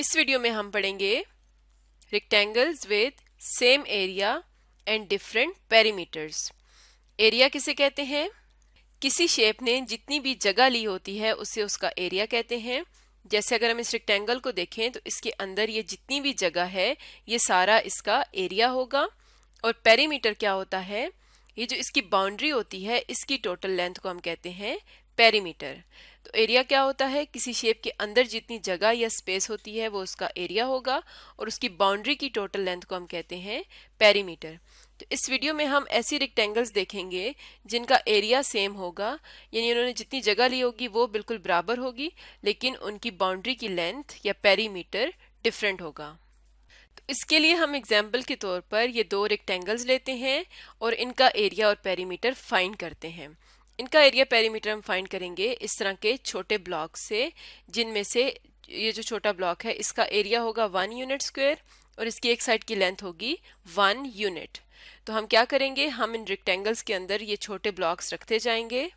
इस वीडियो में हम पढ़ेंगे rectangles with same area and different perimeters area किसे कहते हैं किसी शेप ने जितनी भी जगह ली होती है उसे उसका एरिया कहते हैं जैसे अगर हम इस रेक्टेंगल को देखें तो इसके अंदर ये जितनी भी जगह है ये सारा इसका एरिया होगा और पेरीमीटर क्या होता है ये जो इसकी बाउंड्री होती है इसकी टोटल लेंथ को हम कहते हैं पेरीमीटर तो एरिया क्या होता है किसी शेप के अंदर जितनी जगह या स्पेस होती है वो उसका एरिया होगा और उसकी बाउंड्री की टोटल लेंथ को हम कहते हैं पेरीमीटर तो इस वीडियो में हम ऐसी रेक्टेंगल्स देखेंगे जिनका एरिया सेम होगा यानी उन्होंने जितनी जगह ली होगी वो बिल्कुल बराबर होगी लेकिन उनकी बाउंड्री की लेंथ या पेरीमीटर डिफरेंट होगा तो इसके लिए हम एग्जाम्पल के तौर पर ये दो रेक्टेंगल्स लेते हैं और इनका एरिया और पेरीमीटर फाइन करते हैं इनका एरिया पेरीमीटर हम फाइंड करेंगे इस तरह के छोटे ब्लॉक से जिनमें से ये जो छोटा ब्लॉक है इसका एरिया होगा वन यूनिट स्क्वायर और इसकी एक साइड की लेंथ होगी वन यूनिट तो हम क्या करेंगे हम इन रेक्टेंगल्स के अंदर ये छोटे ब्लॉक्स रखते जाएंगे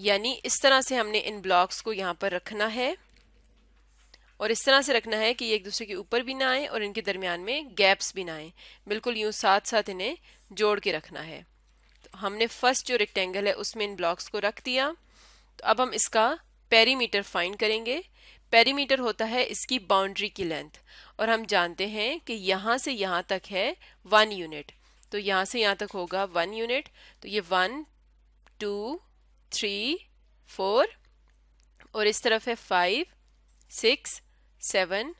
यानी इस तरह से हमने इन ब्लॉक्स को यहाँ पर रखना है और इस तरह से रखना है कि ये एक दूसरे के ऊपर भी ना आए और इनके दरमियान में गैप्स भी ना आए बिल्कुल यूँ साथ साथ इन्हें जोड़ के रखना है हमने फर्स्ट जो रेक्टेंगल है उसमें इन ब्लॉक्स को रख दिया तो अब हम इसका पेरीमीटर फाइंड करेंगे पेरीमीटर होता है इसकी बाउंड्री की लेंथ और हम जानते हैं कि यहाँ से यहाँ तक है वन यूनिट तो यहाँ से यहाँ तक होगा वन यूनिट तो ये वन टू थ्री फोर और इस तरफ है five six seven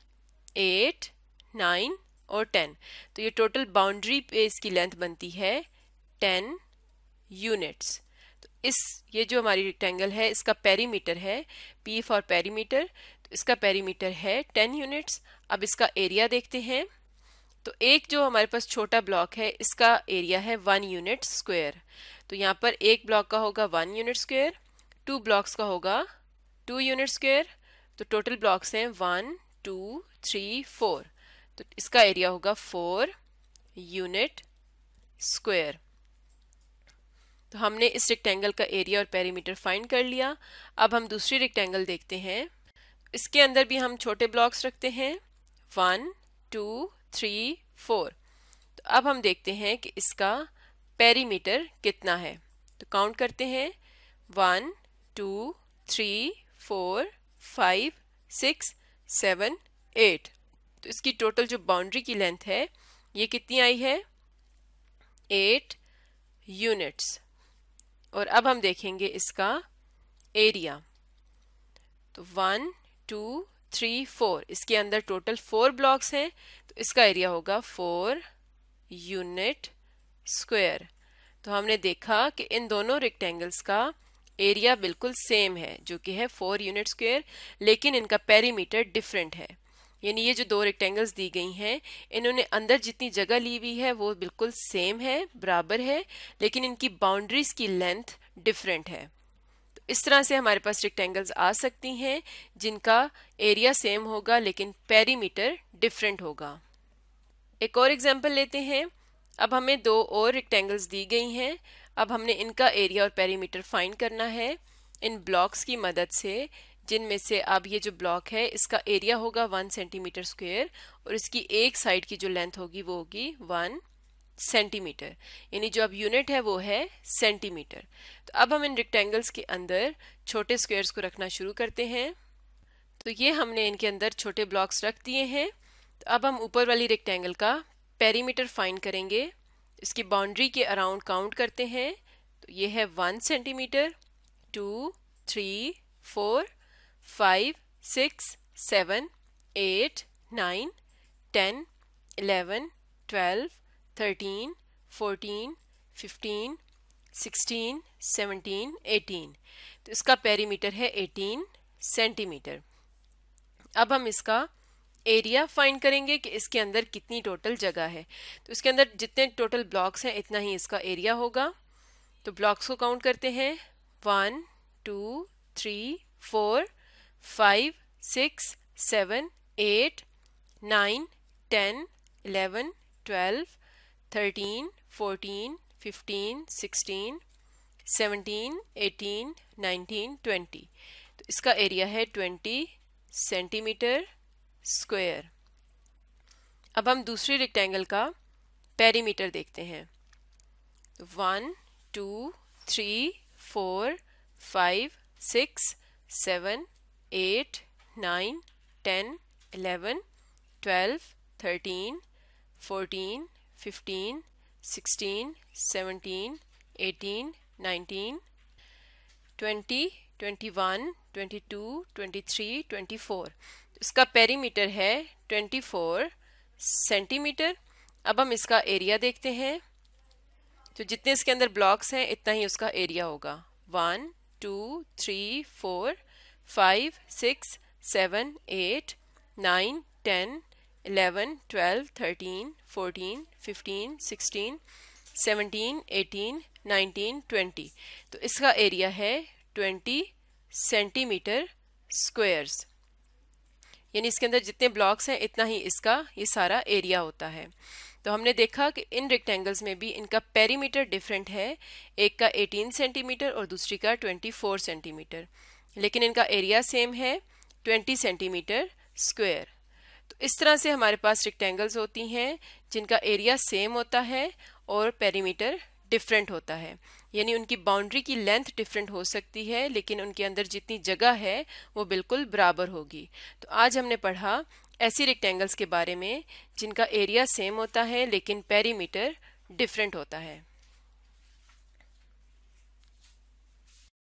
eight nine और टेन तो ये टोटल बाउंड्री पे इसकी लेंथ बनती है टेन यूनिट्स तो इस ये जो हमारी रिक्टेंगल है इसका पेरीमीटर है पी फॉर पेरीमीटर तो इसका पेरीमीटर है टेन यूनिट्स अब इसका एरिया देखते हैं तो एक जो हमारे पास छोटा ब्लॉक है इसका एरिया है वन यूनिट स्क्वेयर तो यहाँ पर एक ब्लॉक का होगा one unit square two blocks का होगा टू यूनिट स्क्वेयर तो टोटल ब्लॉक्स हैं वन टू थ्री फोर तो इसका एरिया होगा फोर यूनिट स्क्वेयर तो हमने इस रेक्टेंगल का एरिया और पेरीमीटर फाइंड कर लिया अब हम दूसरी रेक्टेंगल देखते हैं इसके अंदर भी हम छोटे ब्लॉक्स रखते हैं वन टू थ्री फोर तो अब हम देखते हैं कि इसका पेरीमीटर कितना है तो काउंट करते हैं one two three four five six seven eight तो इसकी टोटल जो बाउंड्री की लेंथ है ये कितनी आई है एट यूनिट्स और अब हम देखेंगे इसका एरिया तो वन टू थ्री फोर इसके अंदर टोटल फोर ब्लॉक्स हैं तो इसका एरिया होगा फोर यूनिट स्क्वायर तो हमने देखा कि इन दोनों रेक्टेंगल्स का एरिया बिल्कुल सेम है जो कि है फोर यूनिट स्क्वायर लेकिन इनका पेरीमीटर डिफरेंट है यानी ये जो दो रेक्टेंगल्स दी गई हैं इन्होंने अंदर जितनी जगह ली हुई है वो बिल्कुल सेम है बराबर है लेकिन इनकी बाउंड्रीज की लेंथ डिफरेंट है तो इस तरह से हमारे पास रेक्टेंगल्स आ सकती हैं जिनका एरिया सेम होगा लेकिन पेरीमीटर डिफरेंट होगा एक और एग्जाम्पल लेते हैं अब हमें दो और रेक्टेंगल्स दी गई हैं अब हमने इनका एरिया और पेरीमीटर फाइंड करना है इन ब्लॉक्स की मदद से जिनमें से अब ये जो ब्लॉक है इसका एरिया होगा वन सेंटीमीटर स्क्वेयर और इसकी एक साइड की जो लेंथ होगी वो होगी वन सेंटीमीटर यानी जो अब यूनिट है वो है सेंटीमीटर तो अब हम इन रेक्टेंगल्स के अंदर छोटे स्क्वेयर्स को रखना शुरू करते हैं तो ये हमने इनके अंदर छोटे ब्लॉक्स रख दिए हैं तो अब हम ऊपर वाली रेक्टेंगल का पेरीमीटर फाइन करेंगे इसकी बाउंड्री के अराउंड काउंट करते हैं तो ये है one centimetre two three four five six seven eight nine ten eleven twelve thirteen fourteen fifteen sixteen seventeen eighteen तो इसका पेरीमीटर है एटीन सेंटीमीटर अब हम इसका एरिया फाइंड करेंगे कि इसके अंदर कितनी टोटल जगह है तो इसके अंदर जितने टोटल ब्लॉक्स हैं इतना ही इसका एरिया होगा तो ब्लॉक्स को काउंट करते हैं one two three four five six seven eight nine ten eleven twelve thirteen fourteen fifteen sixteen seventeen eighteen nineteen twenty तो इसका एरिया है ट्वेंटी सेंटीमीटर स्क्वायर अब हम दूसरे रेक्टेंगल का पेरीमीटर देखते हैं one two three four five six seven twelve thirteen fourteen fifteen sixteen 13, eighteen nineteen twenty twenty one twenty two twenty three twenty four इसका पेरीमीटर है ट्वेंटी फोर सेंटीमीटर अब हम इसका एरिया देखते हैं तो जितने इसके अंदर ब्लॉक्स हैं इतना ही उसका एरिया होगा one two three four five six seven eight nine ten eleven twelve thirteen fourteen fifteen sixteen seventeen eighteen nineteen twenty तो इसका एरिया है ट्वेंटी सेंटीमीटर स्क्वेयर्स यानी इसके अंदर जितने ब्लॉक्स हैं इतना ही इसका ये सारा एरिया होता है तो हमने देखा कि इन रेक्टेंगल्स में भी इनका पेरीमीटर डिफरेंट है एक का 18 सेंटीमीटर और दूसरी का 24 सेंटीमीटर लेकिन इनका एरिया सेम है 20 सेंटीमीटर स्क्वायर तो इस तरह से हमारे पास रिक्टेंगल्स होती हैं जिनका एरिया सेम होता है और पेरीमीटर डिफरेंट होता है यानी उनकी बाउंड्री की लेंथ डिफरेंट हो सकती है लेकिन उनके अंदर जितनी जगह है वो बिल्कुल बराबर होगी तो आज हमने पढ़ा ऐसी रिक्टेंगल्स के बारे में जिनका एरिया सेम होता है लेकिन पेरीमीटर डिफरेंट होता है